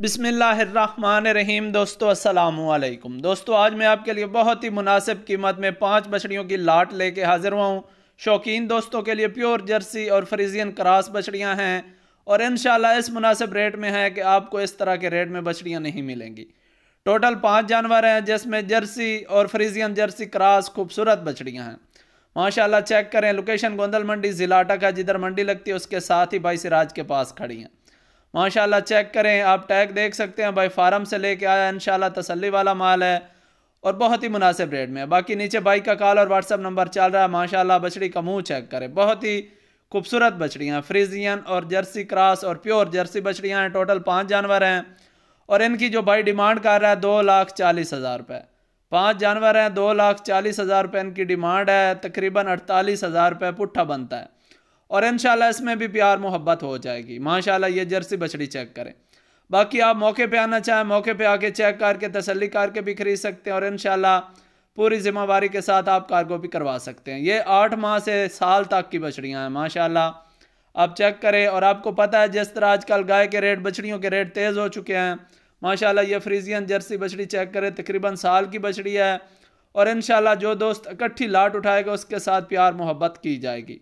बिसमीम दोस्तों असलकुम दोस्तों आज मैं आपके लिए बहुत ही मुनासिब कीमत में पाँच बछड़ियों की लाट लेके हाज़िर हुआ हूँ शौकीन दोस्तों के लिए प्योर जर्सी और फ्रीजियन क्रास बछड़ियाँ हैं और इन इस मुनासिब रेट में है कि आपको इस तरह के रेट में बछड़ियाँ नहीं मिलेंगी टोटल पाँच जानवर हैं जिसमें जर्सी और फ्रीजियन जर्सी क्रास खूबसूरत बछड़ियाँ हैं माशाल्लाह चेक करें लोकेशन गोंदल मंडी ज़िला का जिधर मंडी लगती है उसके साथ ही भाई सिराज के पास खड़ी हैं माशाल्लाह चेक करें आप टैग देख सकते हैं भाई फार्म से लेके आया इन तसली वाला माल है और बहुत ही मुनासिब रेट में है बाकी नीचे बाइक का कॉल और व्हाट्सअप नंबर चल रहा है माशाल्लाह बछड़ी का मुंह चेक करें बहुत ही खूबसूरत बछड़ियाँ फ्रीजियन और जर्सी क्रॉस और प्योर जर्सी बछड़ियाँ हैं टोटल पाँच जानवर हैं और इनकी जो भाई डिमांड कर रहा है दो लाख चालीस हज़ार रुपये पाँच जानवर हैं दो लाख चालीस हज़ार रुपये इनकी डिमांड है तकरीबन अड़तालीस हज़ार रुपये पुट्ठा बनता है और इन इसमें भी प्यार मोहब्बत हो जाएगी माशाला ये जर्सी बछड़ी चेक करें बाकी आप मौके पे आना चाहें मौके पे आके चेक करके तसली करके भी खरीद सकते हैं और इन पूरी ज़िम्मेवारी के साथ आप कार्गो भी करवा सकते हैं ये आठ माह से साल तक की बछड़ियाँ हैं माशाला आप चेक करें और आपको पता है जिस तरह आजकल गाय के रेट बछड़ियों के रेट तेज़ हो चुके हैं माशाला ये फ्रीजियन जर्सी बछड़ी चेक करें तकरीबन साल की बछड़ी है और इन जो दोस्त इकट्ठी लाट उठाएगा उसके साथ प्यार मोहब्बत की जाएगी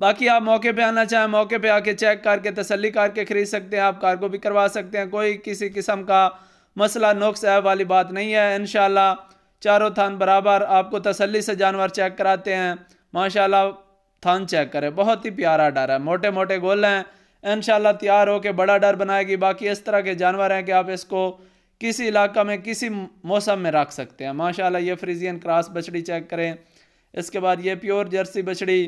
बाकी आप मौके पे आना चाहें मौके पे आके चेक करके तसल्ली करके ख़रीद सकते हैं आप कार को भी करवा सकते हैं कोई किसी किस्म का मसला नुक्स है वाली बात नहीं है इन चारों थान बराबर आपको तसल्ली से जानवर चेक कराते हैं माशाल्लाह थान चेक करें बहुत ही प्यारा डर है मोटे मोटे गोल हैं इन तैयार होकर बड़ा डर बनाएगी बाकी इस तरह के जानवर हैं कि आप इसको किसी इलाका में किसी मौसम में रख सकते हैं माशाला ये फ्रीजियन क्रॉस बछड़ी चेक करें इसके बाद ये प्योर जर्सी बछड़ी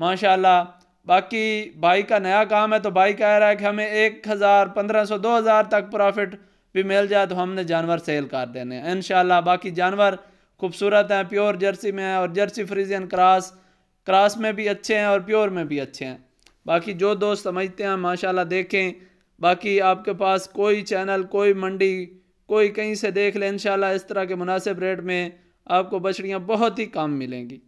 माशाल्लाह बाकी भाई का नया काम है तो भाई कह रहा है कि हमें एक हज़ार पंद्रह सौ दो हज़ार तक प्रॉफिट भी मिल जाए तो हमने जानवर सेल कर देने हैं इन बाकी जानवर खूबसूरत हैं प्योर जर्सी में हैं और जर्सी फ्रीजियन क्रास क्रास में भी अच्छे हैं और प्योर में भी अच्छे हैं बाकी जो दोस्त समझते हैं माशाल्लाह देखें बाकी आपके पास कोई चैनल कोई मंडी कोई कहीं से देख लें इन इस तरह के मुनासिब रेट में आपको बछड़ियाँ बहुत ही काम मिलेंगी